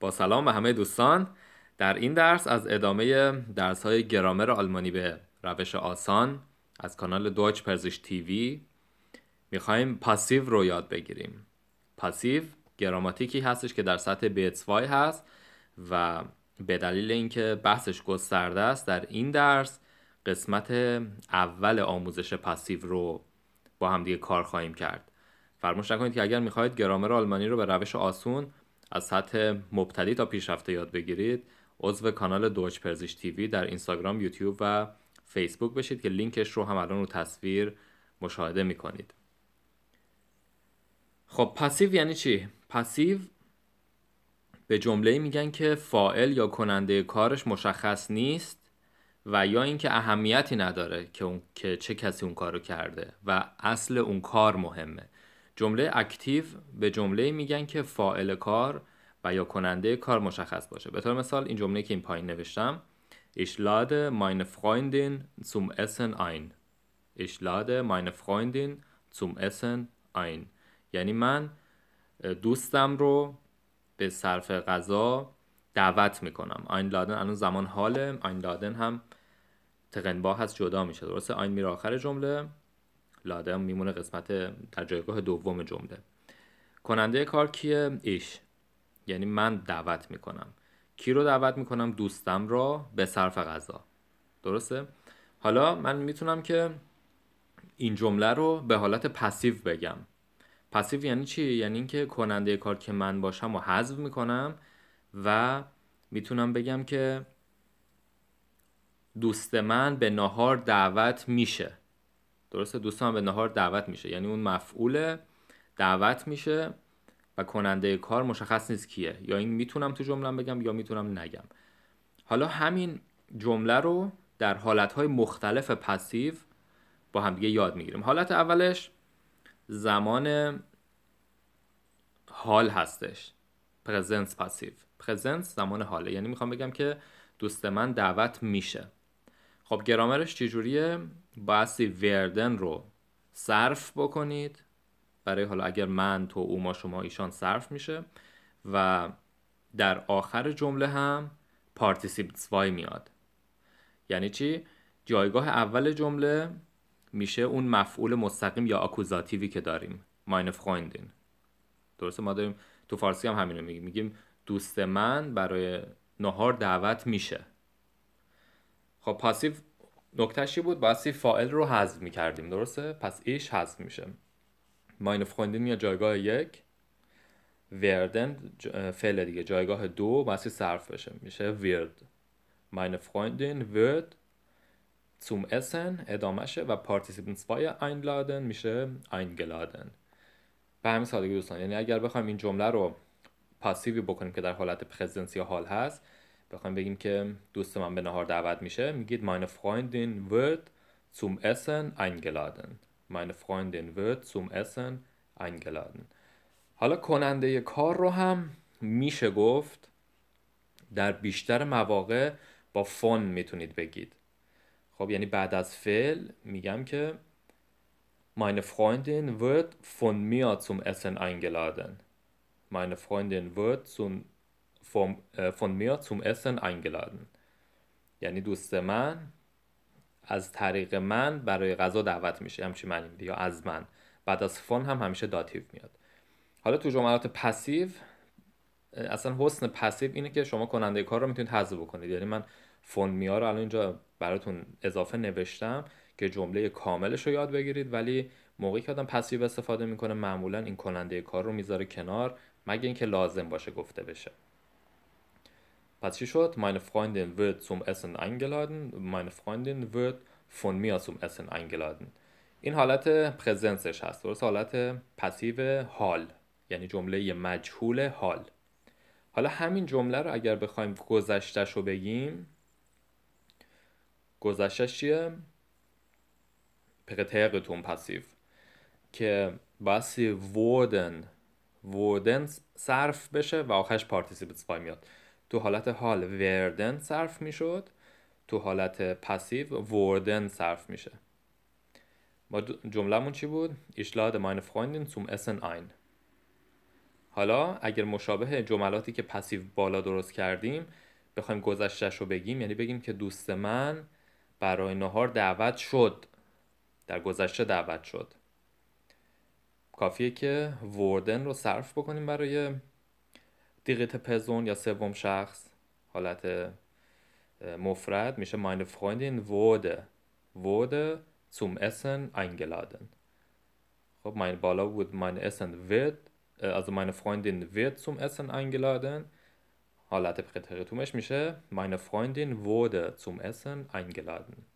با سلام به همه دوستان در این درس از ادامه درس های گرامر آلمانی به روش آسان از کانال دویچ پرزش تیوی میخوایم پاسیو رو یاد بگیریم پاسیو گراماتیکی هستش که در سطح b هست و به دلیل اینکه بحثش گسترده است در این درس قسمت اول آموزش پاسیو رو با همدیگه کار خواهیم کرد فرموش نکنید که اگر میخواید گرامر آلمانی رو به روش آسون از سطح مبتدی تا پیشرفته یاد بگیرید عضو کانال دوچ پرزیش تیوی در اینستاگرام یوتیوب و فیسبوک بشید که لینکش رو هم الان رو تصویر مشاهده میکنید خب پسیو یعنی چی؟ پسیو به جمله میگن که فائل یا کننده کارش مشخص نیست و یا اینکه اهمیتی نداره که, اون... که چه کسی اون کار رو کرده و اصل اون کار مهمه جمله اکتیو به جمله میگن که فاعل کار و یا کننده کار مشخص باشه به طور مثال این جمله که این پایین نوشتم Ich lade meine Freundin zum Essen ein. Ich lade meine Freundin zum Essen ein. یعنی من دوستم رو به صرف غذا دعوت میکنم. این لادن الان زمان حاله. این لادن هم تقنباه هست جدا میشه. درسته؟ این میره آخر جمله. لاده میمونه قسمت در جایگاه دوم جمله کننده کار کیه ایش یعنی من دعوت میکنم کی رو دعوت میکنم دوستم را به صرف غذا درسته حالا من میتونم که این جمله رو به حالت پسیو بگم پسیو یعنی چی یعنی اینکه کننده کار که من باشم و حذف میکنم و میتونم بگم که دوست من به ناهار دعوت میشه درسته دوستان به نهار دعوت میشه یعنی اون مفعول دعوت میشه و کننده کار مشخص نیست کیه یا این میتونم تو جمله بگم یا میتونم نگم حالا همین جمله رو در حالتهای مختلف پسیو با هم همدیگه یاد میگیریم حالت اولش زمان حال هستش پرزنس پسیو پرزنس زمان حاله یعنی میخوام بگم که دوست من دعوت میشه خب گرامرش چجوریه بایستی وردن رو صرف بکنید برای حالا اگر من تو او ما شما ایشان صرف میشه و در آخر جمله هم پارتیسیپ وای میاد یعنی چی جایگاه اول جمله میشه اون مفعول مستقیم یا اکوزاتیوی که داریم ماین فرویندین درسته ما داریم تو فارسی هم همینو میگیم میگیم دوست من برای نهار دعوت میشه خب پاسیو نکتهش بود باید فاعل رو حذف میکردیم درسته پس ایش حذف میشه اینو خوندیم یا جایگاه یک وردن فعل دیگه جایگاه دو باید صرف بشه میشه ورد ماینه خوندین ورد zum Essen ادامهشه و پارتیسیپنس 2 einladen میشه eingeladen به همین سادگی دوستان یعنی اگر بخوایم این جمله رو پاسیوی بکنیم که در حالت پرزنس یا حال هست بخوایم بگیم که دوست من به نهار دعوت میشه میگید meine Freundin wird zum Essen eingeladen meine Freundin wird zum Essen eingeladen حالا کننده کار رو هم میشه گفت در بیشتر مواقع با فون میتونید بگید خب یعنی بعد از فعل میگم که meine Freundin wird von mir zum Essen eingeladen meine Freundin wird zum vom, äh, von mir یعنی دوست من از طریق من برای غذا دعوت میشه همچی منیم یا از من بعد از فون هم همیشه داتیو میاد حالا تو جملات پسیو اصلا حسن پسیو اینه که شما کننده کار رو میتونید حذف بکنید یعنی من فون میار رو الان اینجا براتون اضافه نوشتم که جمله کاملش رو یاد بگیرید ولی موقعی که آدم پسیو استفاده میکنه معمولا این کننده کار رو میذاره کنار مگه اینکه لازم باشه گفته بشه Was meine Freundin wird zum Essen eingeladen, meine Freundin wird von mir zum Essen eingeladen. این حالت پرزنسش هست درست حالت پسیو حال یعنی جمله مجهول حال حالا همین جمله رو اگر بخوایم گذشتش رو بگیم گذشتش چیه؟ پرترتون پسیو که باید وردن وردن صرف بشه و آخرش پارتیسیپ 2 میاد تو حالت حال وردن صرف میشد تو حالت پسیو وردن صرف میشه ما جملهمون چی بود ایشلاد lade meine Freundin اسن Essen حالا اگر مشابه جملاتی که پسیو بالا درست کردیم بخوایم گذشتش رو بگیم یعنی بگیم که دوست من برای نهار دعوت شد در گذشته دعوت شد کافیه که وردن رو صرف بکنیم برای دیریت پرسون یا سوم schachs, حالت mofrat, میشه meine Freundin wurde wurde zum Essen eingeladen Ob mein Baller بود mein Essen wird äh, also meine Freundin wird zum Essen eingeladen präteritum ich میشه äh, meine Freundin wurde zum Essen eingeladen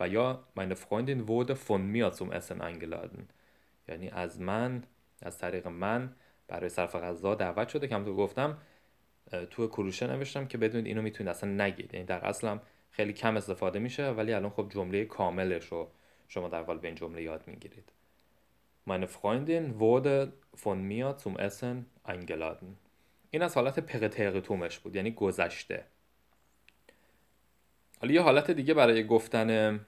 و ja, meine Freundin wurde von mir zum Essen eingeladen Ja, یعنی از من از طریق Mann, برای صرف غذا دعوت شده که همونطور گفتم تو کروشه نوشتم که بدونید اینو میتونید اصلا نگید یعنی در اصلم خیلی کم استفاده میشه ولی الان خب جمله کاملش رو شما در حال به این جمله یاد میگیرید Meine Freundin wurde von mir zum Essen eingeladen. این از حالت پقتقتومش بود یعنی گذشته حالا یه حالت دیگه برای گفتن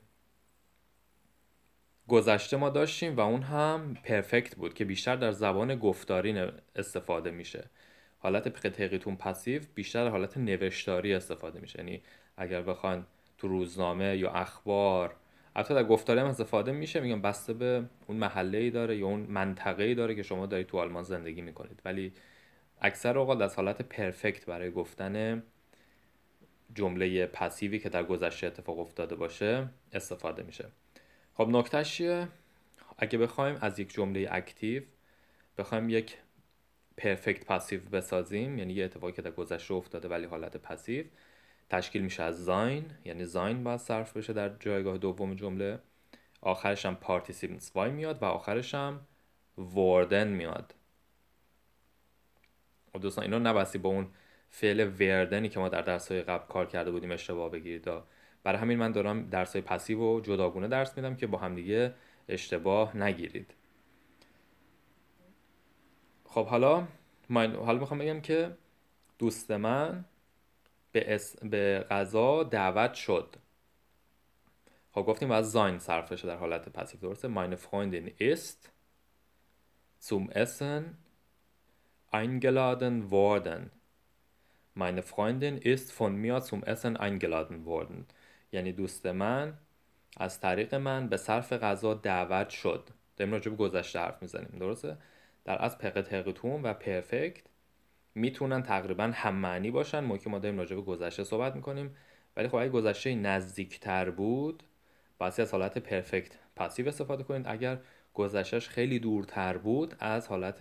گذشته ما داشتیم و اون هم پرفکت بود که بیشتر در زبان گفتاری استفاده میشه حالت تقیتون پسیو بیشتر حالت نوشتاری استفاده میشه یعنی اگر بخوان تو روزنامه یا اخبار حتی در گفتاری هم استفاده میشه میگم بسته به اون محله ای داره یا اون منطقه ای داره که شما دارید تو آلمان زندگی میکنید ولی اکثر اوقات از حالت پرفکت برای گفتن جمله پسیوی که در گذشته اتفاق افتاده باشه استفاده میشه خب نکتهش چیه اگه بخوایم از یک جمله اکتیو بخوایم یک پرفکت پسیو بسازیم یعنی یه اتفاقی که در گذشته افتاده ولی حالت پسیو تشکیل میشه از زاین یعنی زاین باید صرف بشه در جایگاه دوم جمله آخرش هم پارتیسیپنس وای میاد و آخرش هم وردن میاد و خب، دوستان اینو نبستی با اون فعل وردنی که ما در درس قبل کار کرده بودیم اشتباه بگیرید برای همین من دارم درس های پسیو و جداگونه درس میدم که با همدیگه اشتباه نگیرید خب حالا من حالا میخوام بگم که دوست من به, به غذا دعوت شد خب گفتیم از زاین صرف شده در حالت پسیو درسته مین Freundin است zum Essen eingeladen worden meine Freundin ist von mir zum Essen eingeladen worden یعنی دوست من از طریق من به صرف غذا دعوت شد داریم راجع به گذشته حرف میزنیم درسته در از پق تقتون و پرفکت میتونن تقریبا هم معنی باشن ما که ما داریم راجع به گذشته صحبت میکنیم ولی خب اگه گذشته نزدیکتر بود باعث از حالت پرفکت پسیو استفاده کنید اگر گذشتهش خیلی دورتر بود از حالت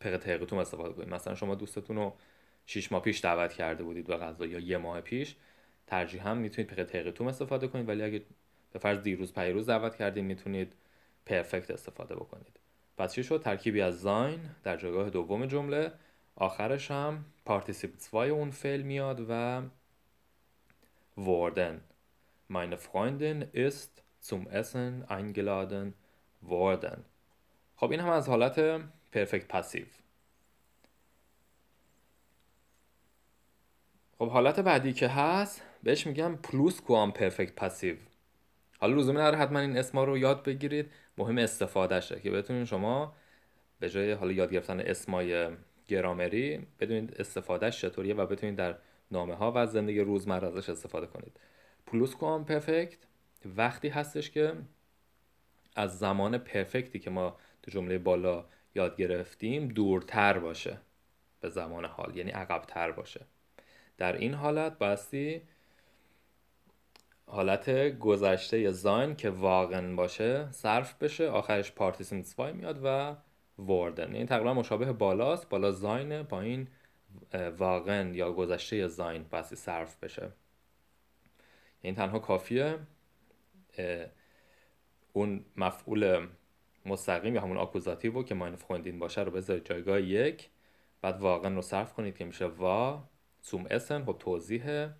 پق تقتون استفاده کنید مثلا شما دوستتون رو 6 ماه پیش دعوت کرده بودید به غذا یا یه ماه پیش هم میتونید پیغه تقیتوم استفاده کنید ولی اگه به فرض دیروز پیروز دعوت کردید میتونید پرفکت استفاده بکنید پس چی شد ترکیبی از زاین در جایگاه دوم جمله آخرش هم پارتیسیپتسوای اون فعل میاد و وردن Meine Freundin است zum Essen eingeladen worden. خب این هم از حالت پرفکت پسیو. خب حالت بعدی که هست بهش میگم پلوس کوام پرفکت پسیو حالا لزومی نداره حتما این اسما رو یاد بگیرید مهم استفادهشه که بتونید شما به جای حالا یاد گرفتن اسمای گرامری بدونید استفادهش چطوریه و بتونید در نامه ها و زندگی روزمره ازش استفاده کنید پلوس کوام پرفکت وقتی هستش که از زمان پرفکتی که ما تو جمله بالا یاد گرفتیم دورتر باشه به زمان حال یعنی عقبتر باشه در این حالت بایستی حالت گذشته زاین که واقعا باشه صرف بشه آخرش پارتیسم سوای میاد و وردن یعنی تقریبا مشابه بالاست بالا زاین پایین واقعا یا گذشته زاین بسی صرف بشه یعنی تنها کافیه اون مفعول مستقیم یا همون آکوزاتیو رو که ماین خوندین باشه رو بذارید جایگاه یک بعد واقعا رو صرف کنید که میشه وا سوم اسن خب توضیحه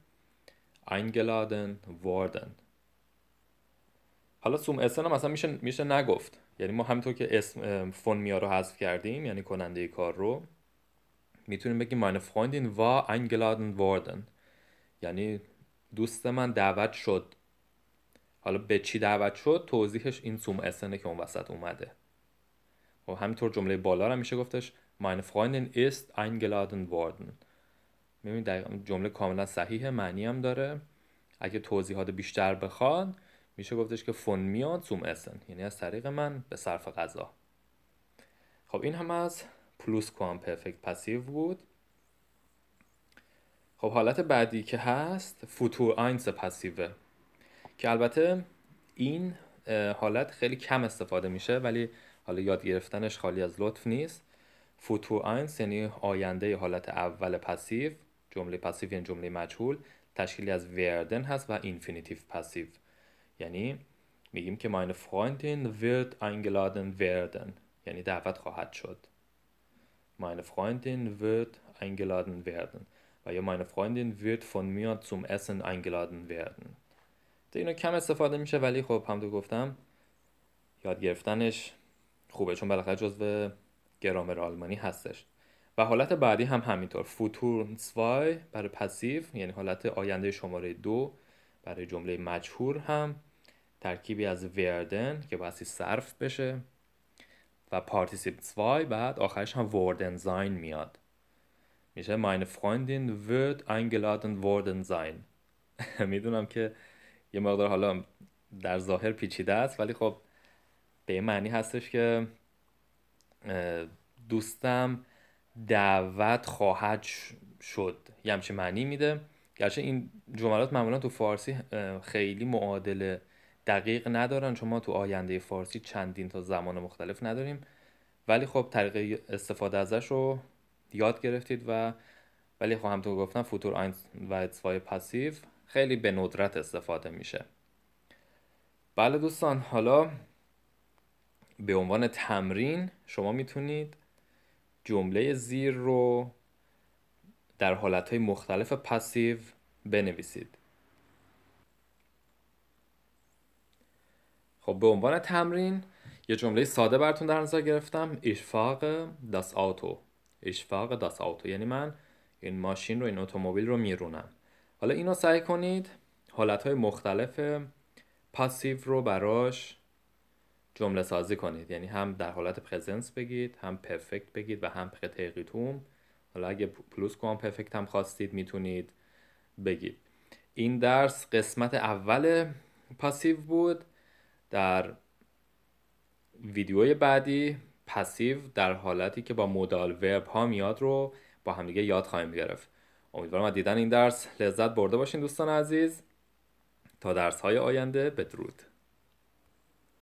eingeladen worden حالا سوم اسن هم اصلا میشه, میشه نگفت یعنی ما همینطور که اسم فون میا رو حذف کردیم یعنی کننده کار رو میتونیم بگیم meine Freundin war eingeladen worden یعنی دوست من دعوت شد حالا به چی دعوت شد توضیحش این سوم اسنه که اون وسط اومده و خب، همینطور جمله بالا رو میشه گفتش meine Freundin ist eingeladen worden ببینید جمله کاملا صحیح معنی هم داره اگه توضیحات بیشتر بخواد میشه گفتش که فون میاد زوم اسن یعنی از طریق من به صرف غذا خب این هم از پلوس کوام پرفکت پسیو بود خب حالت بعدی که هست فوتور آینس پسیوه که البته این حالت خیلی کم استفاده میشه ولی حالا یاد گرفتنش خالی از لطف نیست فوتور آینس یعنی آینده حالت اول پسیو جمله پسیو یعنی جمله مجهول تشکیلی از وردن هست و اینفینیتیو پسیو یعنی میگیم که ماین فرایندین ورد اینگلادن وردن یعنی دعوت خواهد شد "ماین فرایندین ورد eingeladen وردن و یا "ماین Freundin wird von mir zum Essen eingeladen werden اینو کم استفاده میشه ولی خب هم گفتم یاد گرفتنش خوبه چون بالاخره جزو گرامر آلمانی هستش و حالت بعدی هم همینطور فوتورنسوای برای پسیو یعنی حالت آینده شماره دو برای جمله مجهور هم ترکیبی از وردن که بایستی صرف بشه و پارتیسیپ 2 بعد آخرش هم وردن زاین میاد میشه ماین Freundin ورد eingeladen وردن زاین میدونم که یه مقدار حالا در ظاهر پیچیده است ولی خب به این معنی هستش که دوستم دعوت خواهد شد یه همچین معنی میده گرچه این جملات معمولا تو فارسی خیلی معادل دقیق ندارن چون ما تو آینده فارسی چندین تا زمان مختلف نداریم ولی خب طریق استفاده ازش رو یاد گرفتید و ولی خب همطور گفتم فوتور آین و اتفای پسیف خیلی به ندرت استفاده میشه بله دوستان حالا به عنوان تمرین شما میتونید جمله زیر رو در های مختلف پسیو بنویسید خب به عنوان تمرین یه جمله ساده براتون در نظر گرفتم اشفاق داس آتو اشفاق داس آتو یعنی من این ماشین رو این اتومبیل رو میرونم حالا اینو سعی کنید های مختلف پسیو رو براش جمله سازی کنید یعنی هم در حالت پرزنس بگید هم پرفکت بگید و هم پرتقیتوم حالا اگه پلوس کوان پرفکت هم خواستید میتونید بگید این درس قسمت اول پاسیو بود در ویدیوی بعدی پاسیو در حالتی که با مودال ورب ها میاد رو با همدیگه یاد خواهیم گرفت امیدوارم از دیدن این درس لذت برده باشین دوستان عزیز تا درس های آینده بدرود